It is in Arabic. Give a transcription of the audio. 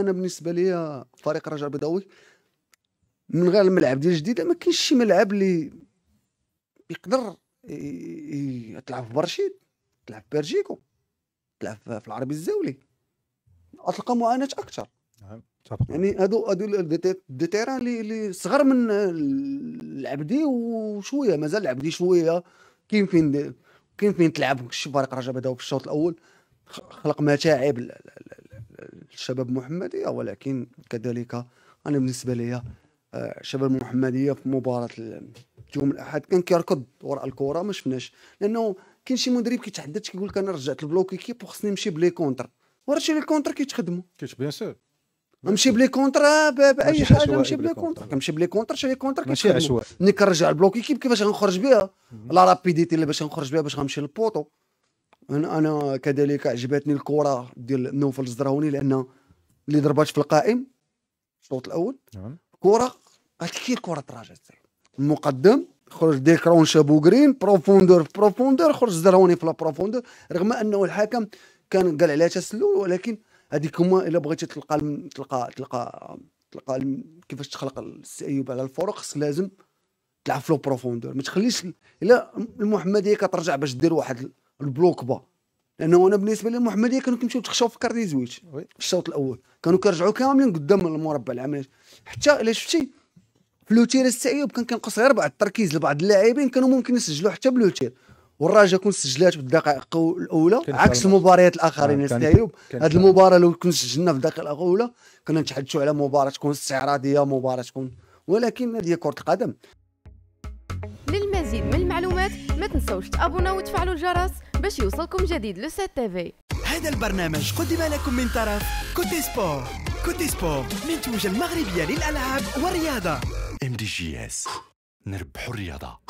انا بالنسبه لي فريق رجاء البيضاوي من غير الملعب ديال جديده ما كاينش شي ملعب اللي يقدر تلعب في برشيد تلعب في بلجيكو تلعب في العربي الزاولي غتلقى معاناه اكثر نعم، يعني هادو هادو دي تيران اللي صغر من العبدي وشويه مازال العبدي شويه كاين فين كاين فين تلعب فريق رجاء بيضاوي في الشوط الاول خلق متاعب الشباب المحمديه ولكن كذلك انا بالنسبه لي الشباب آه، المحمديه في مباراه يوم الاحد كان كيركض وراء الكره ما شفناش لانه كاين شي مدرب كيتحدث كيقول لك انا رجعت البلوك كيب وخصني نمشي بلي كونتر وراه لي كونتر كيتخدموا بيان سور نمشي بلي كونتر آه، باي حاجه نمشي بلي كونتر كنمشي بلي كونتر شي لي كونتر ماشي عشوائي ملي كنرجع البلوك كيب كيفاش غنخرج بها لا رابيديتي اللي باش غنخرج بها باش غنمشي للبوطو انا انا كذلك عجبتني الكره ديال نوفل الزراوني لان اللي ضربات في القائم الشوط الاول نعم كره كثير كره تراجعت المقدم خرج ديكرون شابوغرين بروفوندور في بروفوندور خرج زراوني في لا بروفوندور رغم انه الحكم كان قال عليها تسلل ولكن هذيك هما الا بغيتي تلقى تلقى تلقى تلقى كيفاش تخلق السي ايوب على الفرق خص لازم تلعب في لو بروفوندور ما تخليش الا المحمديه كترجع باش دير واحد البلوك با لانه انا بالنسبه لي المحمديه كانوا كيمشيو تخشوا في كارت زويت في الشوط الاول كانوا كيرجعوا كاملين قدام المربع العملي حتى الا شفتي في لوتير السعيوب كان كينقص غير بعض التركيز لبعض اللاعبين كانوا ممكن يسجلوا حتى بلوتير والراجا كون سجلات بالدقائق الاولى عكس المباريات الاخرين آه، السعيوب هذه المباراه لو كنا سجلنا في الدقيقه الاولى كنا نتحدثوا على مباراه تكون استعراضيه مباراه تكون ولكن هذه كره القدم المزيد من المعلومات ما تنسوش تابونا وتفعلوا الجرس باش يوصلكم جديد لو سات تي هذا البرنامج قدم لكم من طرف كوتي سبور كوتي سبور منتوج المغربية للألعاب والرياضة ام دي جي اس نربحوا الرياضة